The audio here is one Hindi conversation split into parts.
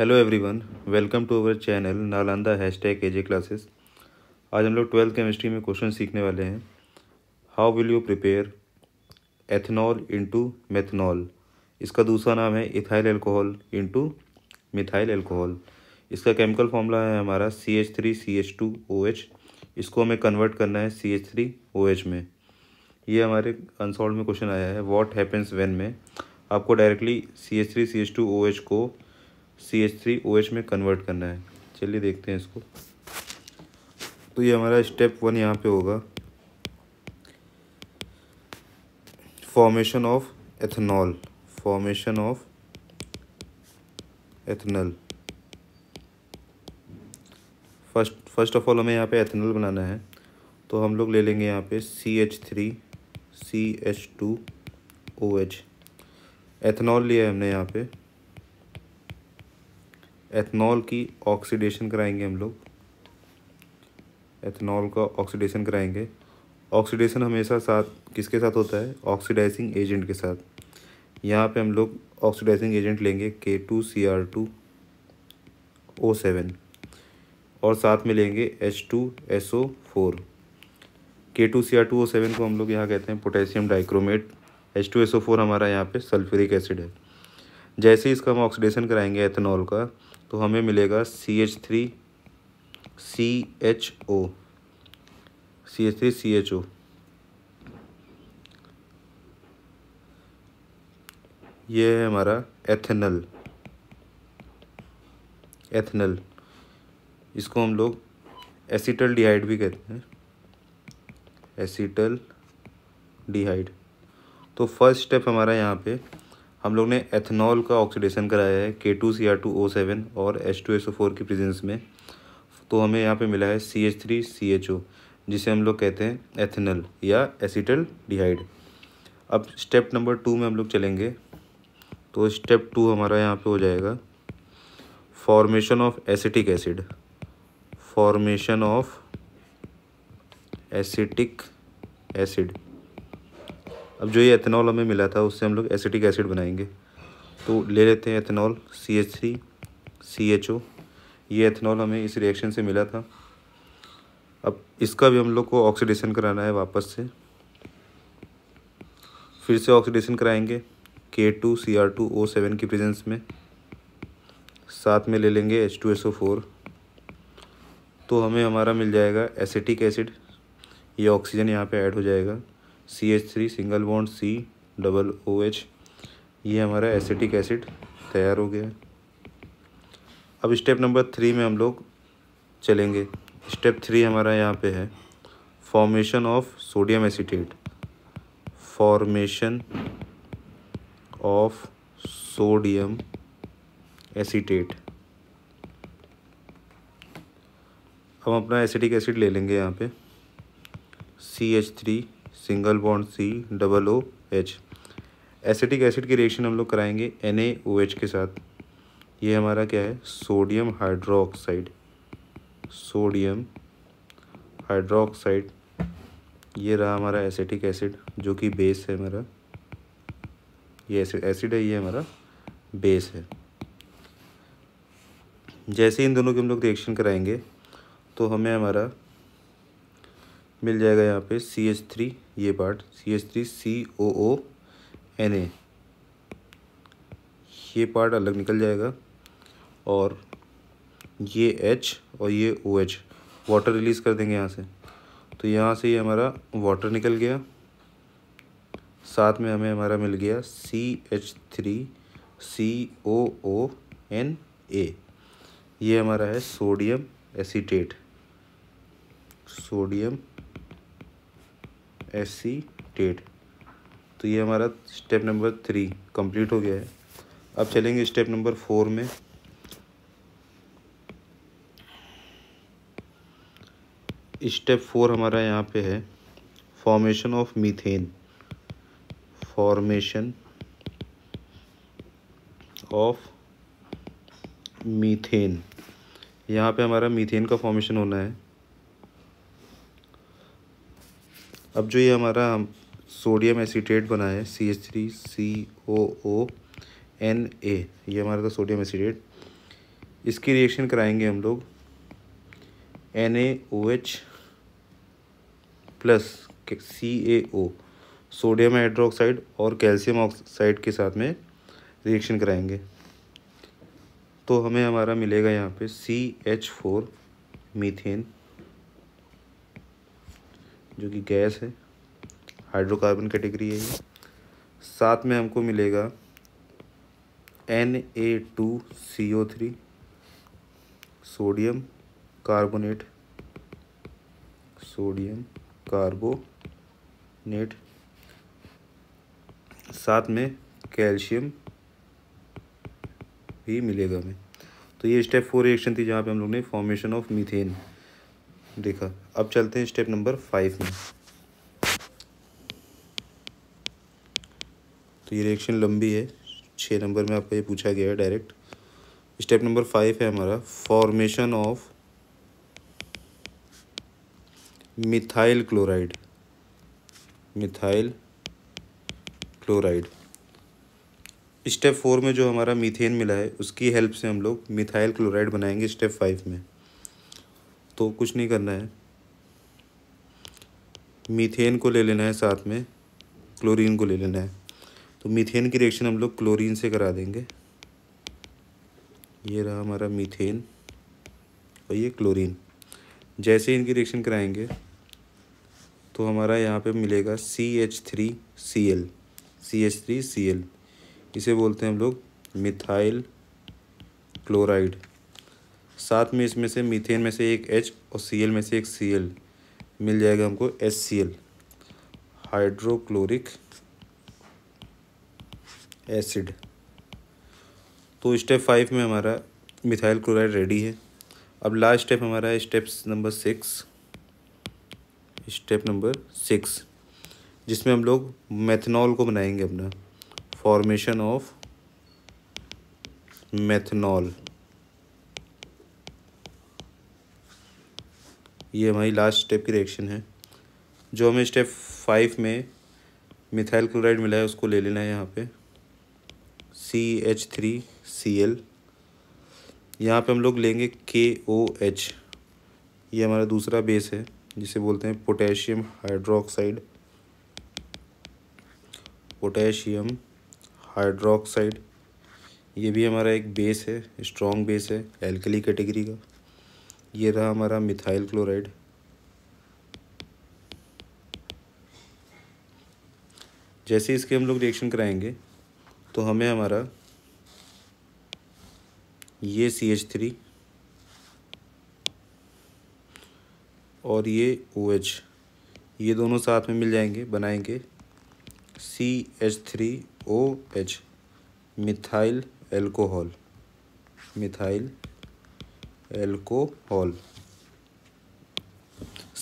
hello everyone welcome to our channel Nalanda hash tag AJ classes आज हम लोग ट्वेल्थ केमिस्ट्री में क्वेश्चन सीखने वाले हैं how will you prepare ethanol into methanol इसका दूसरा नाम है ethyl alcohol into methyl alcohol इसका केमिकल फॉर्मूला है हमारा C H three C H two O H इसको हमें कन्वर्ट करना है C H three O H में ये हमारे अनसॉल्व में क्वेश्चन आया है वॉट हैपन्स वेन में आपको directly C H three C H two O H को C H three O H में कन्वर्ट करना है चलिए देखते हैं इसको तो ये हमारा स्टेप वन यहाँ पे होगा formation of ethanol formation of ethanal first first of all हमें यहाँ पे एथनल बनाना है तो हम लोग ले लेंगे यहाँ पे C H three C H two O H ethanol लिया है हमने यहाँ पे एथनॉल की ऑक्सीडेशन कराएंगे हम लोग एथनॉल का ऑक्सीडेशन कराएंगे ऑक्सीडेशन हमेशा साथ किसके साथ होता है ऑक्सीडाइजिंग एजेंट के साथ यहाँ पे हम लोग ऑक्सीडाइजिंग एजेंट लेंगे K two C R two O seven और साथ में लेंगे H two S O four K two C R two O seven को हम लोग यहाँ कहते हैं potassium dichromate H two S O four हमारा यहाँ पे सल्फ्यूरिक एसिड है जैसे ही इसका हम ऑक्सीडेशन कराएंगे एथेनॉल का तो हमें मिलेगा C H three C H O C H three C H O ये है हमारा एथेनल एथेनल इसको हम लोग एसीटल डिहाइड भी कहते हैं एसीटल डिहाइड तो फर्स्ट स्टेप हमारा यहाँ पे हम लोग ने एथनॉल का ऑक्सीडेशन कराया है K two C R two O seven और H two S O four की प्रेजेंस में तो हमें यहाँ पे मिला है C H three C H O जिसे हम लोग कहते हैं एथेनल या एसिटल डिहाइड अब स्टेप नंबर टू में हम लोग चलेंगे तो स्टेप टू हमारा यहाँ पे हो जाएगा formation of acetic acid formation of acetic acid अब जो ये एथेनॉल हमें मिला था उससे हम लोग एसिटिक एसिड बनाएंगे तो ले लेते हैं ethanol C H C C H O ये एथेनॉल हमें इस रिएक्शन से मिला था अब इसका भी हम लोग को ऑक्सीडेशन कराना है वापस से फिर से ऑक्सीडेशन कराएंगे K two C R two O seven की प्रेजेंस में साथ में ले लेंगे H two S O four तो हमें हमारा मिल जाएगा एसिटिक एसिड ये ऑक्सीजन यहाँ पे ऐड हो जाएगा C H three single bond C double O H ये हमारा एसिटिक एसिड तैयार हो गया अब स्टेप नंबर थ्री में हम लोग चलेंगे स्टेप थ्री हमारा यहाँ पे है formation of sodium acetate formation of sodium acetate हम अपना एसिटिक एसिड ले लेंगे यहाँ पे C H three single bond C double O H acetic acid की रिएक्शन हम लोग कराएंगे एन ए ओ एच के साथ ये हमारा क्या है सोडियम हाइड्रोक्साइड सोडियम हाइड्रोक्साइड ये रहा हमारा एसिटिक एसिड जो कि बेस है मेरा ये एसिड एसिड है ये हमारा बेस है जैसे इन दोनों की हम लोग रिएक्शन कराएंगे तो हमें हमारा मिल जाएगा यहाँ पे सी एच थ्री ये part C H three C O O N A ये पार्ट अलग निकल जाएगा और ये एच और ये ओ एच वाटर रिलीज़ कर देंगे यहाँ से तो यहाँ से ये यह हमारा वाटर निकल गया साथ में हमें हमारा मिल गया C H three C O O N A ये हमारा है sodium acetate sodium acetate तो ये हमारा स्टेप नंबर थ्री कंप्लीट हो गया है अब चलेंगे स्टेप नंबर फोर में स्टेप फोर हमारा यहाँ पे है formation of methane formation of methane यहाँ पे हमारा मीथेन का फॉर्मेशन होना है अब जो ये हमारा सोडियम एसीटेट बना है C H three C O O N A ये हमारा था सोडियम एसीटेट इसकी रिएक्शन कराएंगे हम लोग N A O H plus C A O sodium hydroxide और कैल्शियम ऑक्साइड के साथ में रिएक्शन कराएंगे तो हमें हमारा मिलेगा यहाँ पे सी एच फोर मीथेन जो कि गैस है हाइड्रोकार्बन कैटेगरी है ये साथ में हमको मिलेगा N A two C O three sodium carbonate sodium carbonate साथ में कैल्शियम भी मिलेगा हमें तो ये स्टेप फोर रिएक्शन थी जहाँ पे हम लोग ने फॉर्मेशन ऑफ मीथेन देखा अब चलते हैं स्टेप नंबर फाइव में तो ये रिएक्शन लंबी है छः नंबर में आपको ये पूछा गया है डायरेक्ट स्टेप नंबर फाइव है हमारा formation of methyl chloride methyl chloride step four में जो हमारा मीथेन मिला है उसकी हेल्प से हम लोग मिथाइल क्लोराइड बनाएंगे स्टेप फाइव में तो कुछ नहीं करना है मीथेन को ले लेना है साथ में क्लोरीन को ले लेना है तो मीथेन की रिएक्शन हम लोग क्लोरीन से करा देंगे ये रहा हमारा मीथेन और ये क्लोरीन जैसे इनकी रिएक्शन कराएंगे तो हमारा यहाँ पे मिलेगा C H three C L C H three C L इसे बोलते हैं हम लोग मिथाइल क्लोराइड साथ में इसमें से मीथेन में से एक एच और सी में से एक सी मिल जाएगा हमको H C L hydrochloric acid तो स्टेप फाइव में हमारा मिथाइल क्लोराइड रेडी है अब लास्ट स्टेप हमारा है step number six step number six जिसमें हम लोग मेथनॉल को बनाएंगे अपना फॉर्मेशन ऑफ मेथनॉल ये हमारी लास्ट स्टेप की रिएक्शन है जो हमें स्टेप फाइव में मिथाइल क्लोराइड मिला है उसको ले लेना है यहाँ पे C H three C L यहाँ पर हम लोग लेंगे के ओ एच ये हमारा दूसरा बेस है जिसे बोलते हैं पोटेशियम हाइड्रोक्साइड पोटेशियम हाइड्रोक्साइड ये भी हमारा एक बेस है स्ट्रॉन्ग बेस है एल्कली कैटेगरी का ये रहा हमारा मिथाइल क्लोराइड जैसे इसके हम लोग रिएक्शन कराएंगे तो हमें हमारा ये सी एच थ्री और ये ओ एच ये दोनों साथ में मिल जाएंगे बनाएंगे C H three O H methyl alcohol methyl alcohol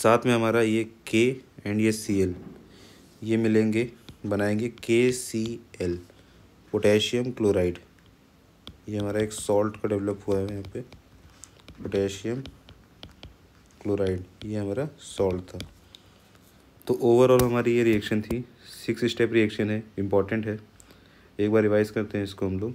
साथ में हमारा ये के एंड ये सी एल ये मिलेंगे बनाएंगे के सी एल पोटेशियम क्लोराइड ये हमारा एक सॉल्ट का डेवलप हुआ है यहाँ पे पोटेशियम क्लोराइड ये हमारा सॉल्ट था तो ओवरऑल हमारी ये रिएक्शन थी सिक्स स्टेप रिएक्शन है इम्पॉर्टेंट है एक बार रिवाइज करते हैं इसको हम लोग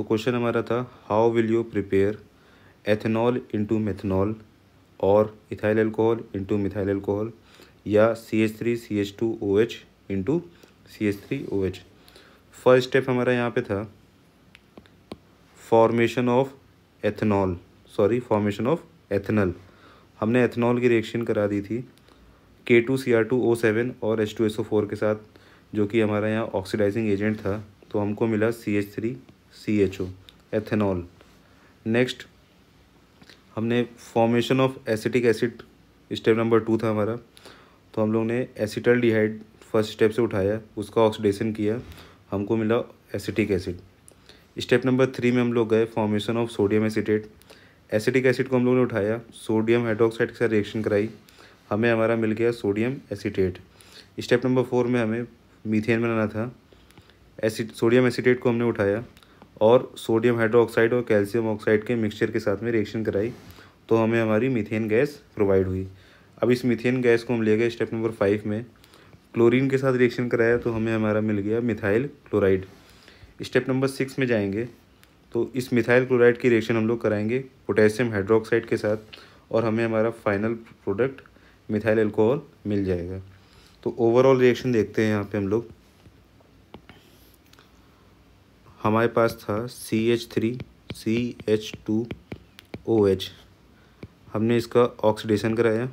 तो क्वेश्चन हमारा था how will you prepare ethanol into methanol और ethyl alcohol into methyl alcohol या C H three C H two O H into C H three O H first step हमारा यहाँ पे था formation of ethanol sorry formation of ethanal हमने एथेनॉल की रिएक्शन करा दी थी K two C R two O seven और H two S O four के साथ जो कि हमारा यहाँ ऑक्सीडाइजिंग एजेंट था तो हमको मिला C H three C H O ethanol next हमने formation of acetic acid step number two था हमारा तो हम लोग ने एसिटल डिहाइड फर्स्ट स्टेप से उठाया उसका ऑक्सीडेशन किया हमको मिला acetic acid step number three में हम लोग गए formation of sodium acetate acetic acid को हम लोग ने उठाया सोडियम हाइड्रोक्साइड के साथ रिएक्शन कराई हमें हमारा मिल गया sodium acetate step number four में हमें मीथेन बनाना था एसिड सोडियम एसिटेट को हमने उठाया और सोडियम हाइड्रोक्साइड और कैल्शियम ऑक्साइड के मिक्सचर के साथ में रिएक्शन कराई तो हमें हमारी मीथेन गैस प्रोवाइड हुई अब इस मीथेन गैस को हम ले गए स्टेप नंबर फाइव में क्लोरीन के साथ रिएक्शन कराया तो हमें हमारा मिल गया methyl chloride step number six में जाएंगे तो इस मिथाइल क्लोराइड की रिएक्शन हम लोग कराएंगे पोटेशियम हाइड्रोक्साइड के साथ और हमें हमारा फाइनल प्रोडक्ट मिथाइल एल्कोहल मिल जाएगा तो ओवरऑल रिएक्शन देखते हैं यहाँ पे हम लोग हमारे पास था C H three C H two O H हमने इसका ऑक्सीडेशन कराया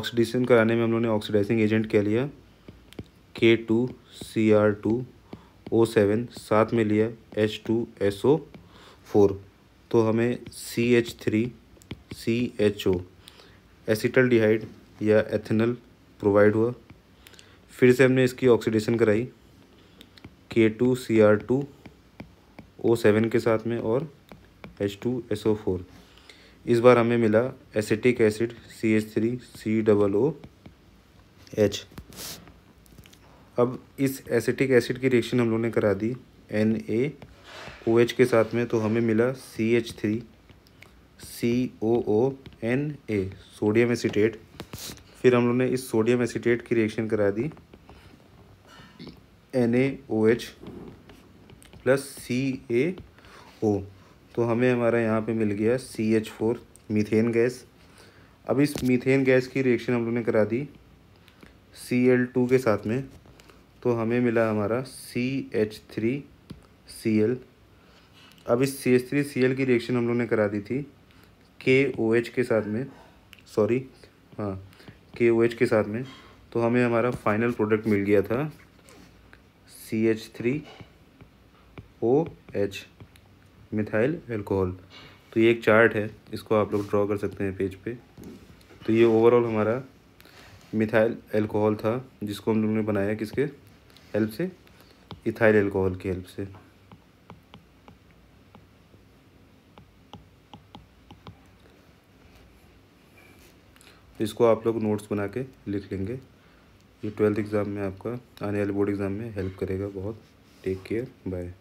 ऑक्सीडेशन कराने में हम लोगों ने ऑक्सीडाइजिंग एजेंट क्या लिया K two C R two O seven साथ में लिया H two S O four तो हमें C H three C H O acetaldehyde या एथेनल प्रोवाइड हुआ फिर से हमने इसकी ऑक्सीडेशन कराई K two C R two O seven के साथ में और H two S O four इस बार हमें मिला acetic acid C H three C double O H अब इस एसिटिक एसिड की रिएक्शन हम लोग ने करा दी एन ए ओ एच के साथ में तो हमें मिला C H three C O O N A sodium acetate फिर हम लोग ने इस सोडियम एसीटेट की रिएक्शन करा दी N A O H plus C A O तो हमें हमारा यहाँ पे मिल गया C H four methane gas अब इस मीथेन गैस की रिएक्शन हम लोग ने करा दी सी एल टू के साथ में तो हमें मिला हमारा C H three C L अब इस C H three C L की रिएक्शन हम लोग ने करा दी थी के ओ एच के साथ में सॉरी हाँ के ओ एच के साथ में तो हमें हमारा फाइनल प्रोडक्ट मिल गया था C H three O H methyl alcohol तो ये एक चार्ट है इसको आप लोग ड्रॉ कर सकते हैं पेज पे तो ये ओवरऑल हमारा मिथाइल एल्कोहल था जिसको हम लोगों ने बनाया किसके हेल्प से इथाइल एल्कोहल की हेल्प से इसको आप लोग नोट्स बना के लिख लेंगे ये ट्वेल्थ एग्ज़ाम में आपका आने वाले बोर्ड एग्ज़ाम में हेल्प करेगा बहुत टेक केयर बाय